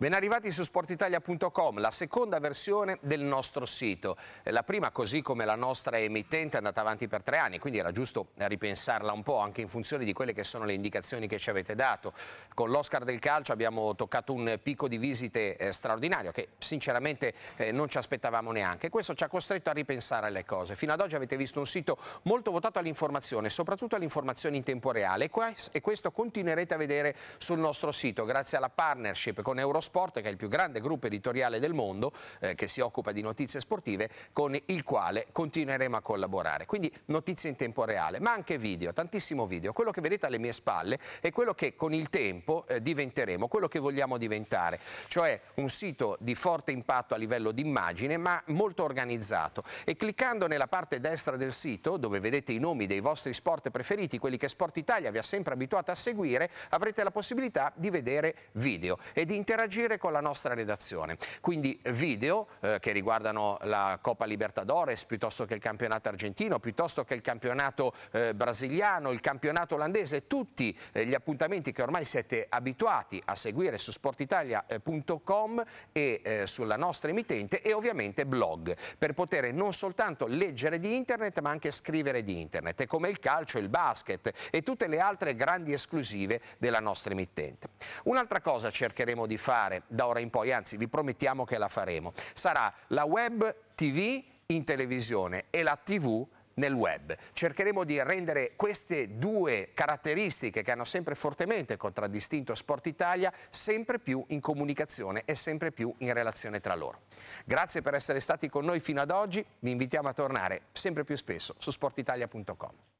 Ben arrivati su sportitalia.com, la seconda versione del nostro sito. Eh, la prima, così come la nostra emittente, è andata avanti per tre anni, quindi era giusto ripensarla un po' anche in funzione di quelle che sono le indicazioni che ci avete dato. Con l'Oscar del calcio abbiamo toccato un picco di visite eh, straordinario che sinceramente eh, non ci aspettavamo neanche. Questo ci ha costretto a ripensare le cose. Fino ad oggi avete visto un sito molto votato all'informazione, soprattutto all'informazione in tempo reale e questo continuerete a vedere sul nostro sito grazie alla partnership con Eurosport Sport, che è il più grande gruppo editoriale del mondo, eh, che si occupa di notizie sportive, con il quale continueremo a collaborare. Quindi notizie in tempo reale, ma anche video, tantissimo video. Quello che vedete alle mie spalle è quello che con il tempo eh, diventeremo, quello che vogliamo diventare, cioè un sito di forte impatto a livello di immagine ma molto organizzato e cliccando nella parte destra del sito dove vedete i nomi dei vostri sport preferiti, quelli che Sport Italia vi ha sempre abituato a seguire, avrete la possibilità di vedere video e di interagire con la nostra redazione. Quindi video eh, che riguardano la Coppa Libertadores piuttosto che il campionato argentino, piuttosto che il campionato eh, brasiliano, il campionato olandese, tutti eh, gli appuntamenti che ormai siete abituati abituati a seguire su sportitalia.com e eh, sulla nostra emittente e ovviamente blog per poter non soltanto leggere di internet ma anche scrivere di internet e come il calcio, il basket e tutte le altre grandi esclusive della nostra emittente. Un'altra cosa cercheremo di fare da ora in poi, anzi vi promettiamo che la faremo, sarà la web TV in televisione e la TV nel web. Cercheremo di rendere queste due caratteristiche che hanno sempre fortemente contraddistinto Sport Italia sempre più in comunicazione e sempre più in relazione tra loro. Grazie per essere stati con noi fino ad oggi, vi invitiamo a tornare sempre più spesso su sportitalia.com.